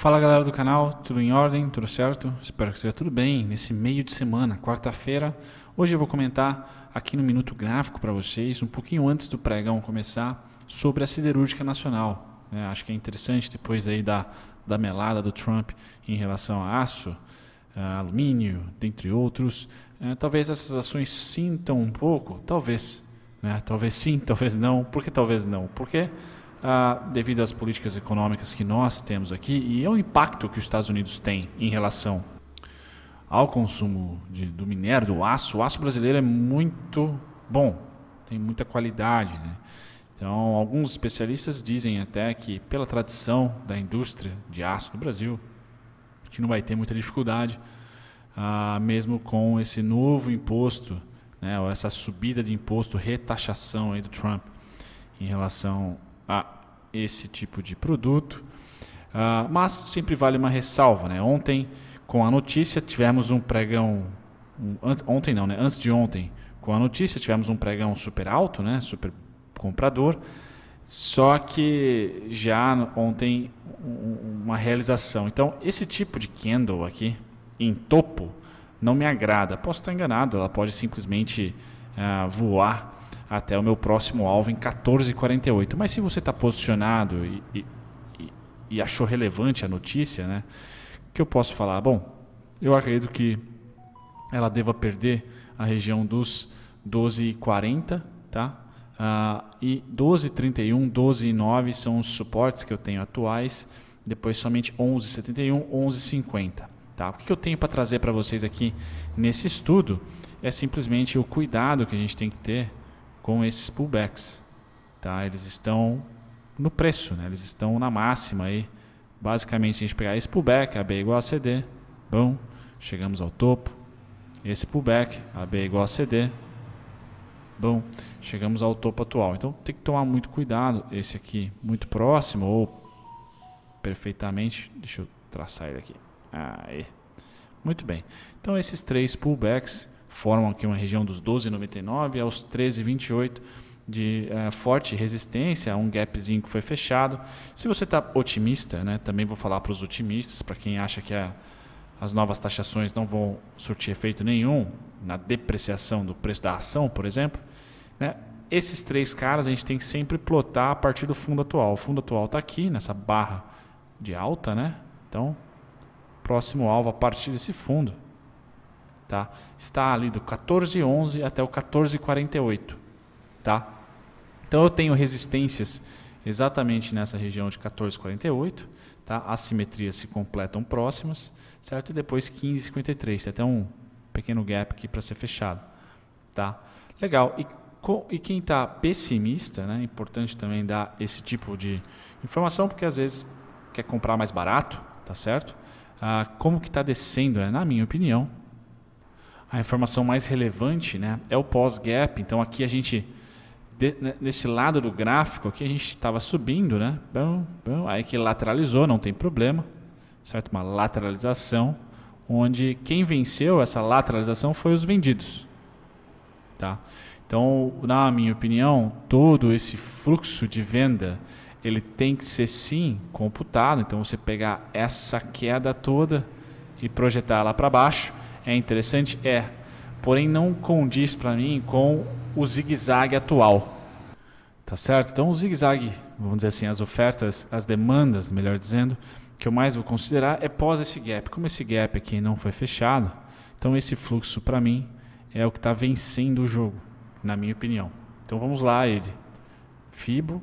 Fala galera do canal, tudo em ordem, tudo certo? Espero que esteja tudo bem nesse meio de semana, quarta-feira. Hoje eu vou comentar aqui no Minuto Gráfico para vocês, um pouquinho antes do pregão começar, sobre a siderúrgica nacional. É, acho que é interessante depois aí da, da melada do Trump em relação a aço, a alumínio, dentre outros. É, talvez essas ações sintam um pouco, talvez. Né? Talvez sim, talvez não. Por que talvez não? Porque ah, devido às políticas econômicas que nós temos aqui e ao impacto que os Estados Unidos têm em relação ao consumo de, do minério, do aço. O aço brasileiro é muito bom, tem muita qualidade. Né? Então, alguns especialistas dizem até que, pela tradição da indústria de aço do Brasil, a gente não vai ter muita dificuldade, ah, mesmo com esse novo imposto, né, ou essa subida de imposto, retaxação aí do Trump em relação a esse tipo de produto. Uh, mas sempre vale uma ressalva. Né? Ontem, com a notícia, tivemos um pregão. Um, ontem não, né? Antes de ontem, com a notícia, tivemos um pregão super alto, né? super comprador. Só que já ontem uma realização. Então, esse tipo de candle aqui, em topo, não me agrada. Posso estar enganado, ela pode simplesmente uh, voar até o meu próximo alvo em 14h48. Mas se você está posicionado e, e, e, achou relevante a notícia, né? que eu posso falar? Bom, eu acredito que ela deva perder a região dos 12,40, tá? Uh, e 12,31, 12:09 são os suportes que eu tenho atuais. Depois somente 11,71, 11,50. Tá? O que eu tenho para trazer para vocês aqui nesse estudo é simplesmente o cuidado que a gente tem que ter com esses pullbacks. Tá? Eles estão no preço, né? eles estão na máxima aí. Basicamente, a gente pegar esse pullback, AB igual a CD, bom, chegamos ao topo. Esse pullback, AB igual a CD, bom, chegamos ao topo atual. Então tem que tomar muito cuidado. Esse aqui muito próximo ou perfeitamente, deixa eu traçar ele aqui. Aí. Muito bem. Então esses três pullbacks formam aqui uma região dos 12,99 aos 13,28 de eh, forte resistência, um gapzinho que foi fechado. Se você está otimista, né, também vou falar para os otimistas, para quem acha que a, as novas taxações não vão surtir efeito nenhum na depreciação do preço da ação, por exemplo, né, esses três caras a gente tem que sempre plotar a partir do fundo atual. O fundo atual está aqui, nessa barra de alta, né? Então, próximo alvo a partir desse fundo tá? Está ali do 1411 até o 1448, tá? Então eu tenho resistências exatamente nessa região de 1448, tá? As simetrias se completam próximas, certo? E depois 1553, tem até um pequeno gap aqui para ser fechado, tá? Legal. E, e quem está pessimista, né? Importante também dar esse tipo de informação porque às vezes quer comprar mais barato, tá certo? Ah, como que está descendo, né? na minha opinião, a informação mais relevante né, é o pós-gap. Então aqui a gente, de, né, nesse lado do gráfico, aqui a gente estava subindo, né? Bom, bom, aí que lateralizou, não tem problema, certo? Uma lateralização, onde quem venceu essa lateralização foi os vendidos, tá? Então, na minha opinião, todo esse fluxo de venda ele tem que ser sim computado. Então, você pegar essa queda toda e projetar ela para baixo é interessante? É, porém não condiz para mim com o zigue-zague atual. Tá certo? Então, o zigue-zague, vamos dizer assim, as ofertas, as demandas, melhor dizendo, que eu mais vou considerar é pós esse gap. Como esse gap aqui não foi fechado, então esse fluxo para mim é o que está vencendo o jogo, na minha opinião. Então vamos lá, ele. Fibo,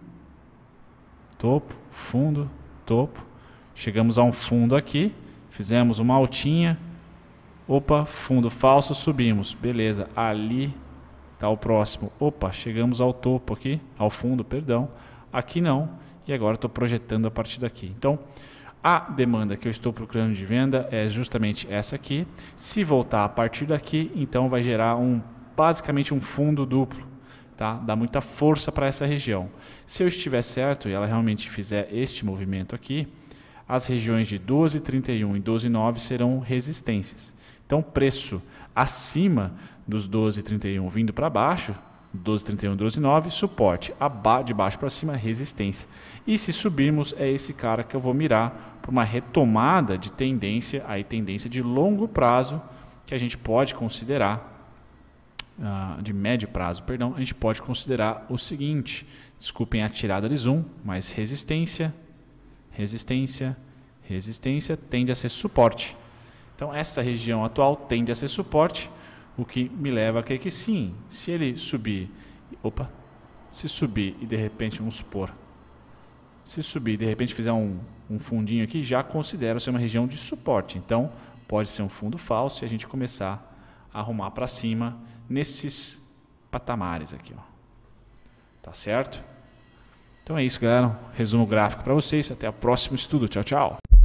topo, fundo, topo. Chegamos a um fundo aqui, fizemos uma altinha, Opa, fundo falso, subimos. Beleza, ali está o próximo. Opa, chegamos ao topo aqui, ao fundo, perdão. Aqui não. E agora estou projetando a partir daqui. Então, a demanda que eu estou procurando de venda é justamente essa aqui. Se voltar a partir daqui, então vai gerar um basicamente um fundo duplo. Tá? Dá muita força para essa região. Se eu estiver certo e ela realmente fizer este movimento aqui, as regiões de 12,31 e 12,9 serão resistências. Então, preço acima dos 12,31 vindo para baixo, 12,31, 12,9, suporte. de baixo para cima, resistência. E se subirmos, é esse cara que eu vou mirar para uma retomada de tendência, aí tendência de longo prazo, que a gente pode considerar, uh, de médio prazo, perdão, a gente pode considerar o seguinte, desculpem a tirada de zoom, mas resistência, resistência, resistência tende a ser suporte. Então essa região atual tende a ser suporte, o que me leva a crer que sim, se ele subir, opa, se subir e de repente, vamos supor, se subir e de repente fizer um, um fundinho aqui, já considero ser uma região de suporte. Então pode ser um fundo falso e a gente começar a arrumar para cima nesses patamares aqui, ó. Tá certo? Então é isso, galera. Resumo gráfico para vocês. Até o próximo estudo. Tchau, tchau.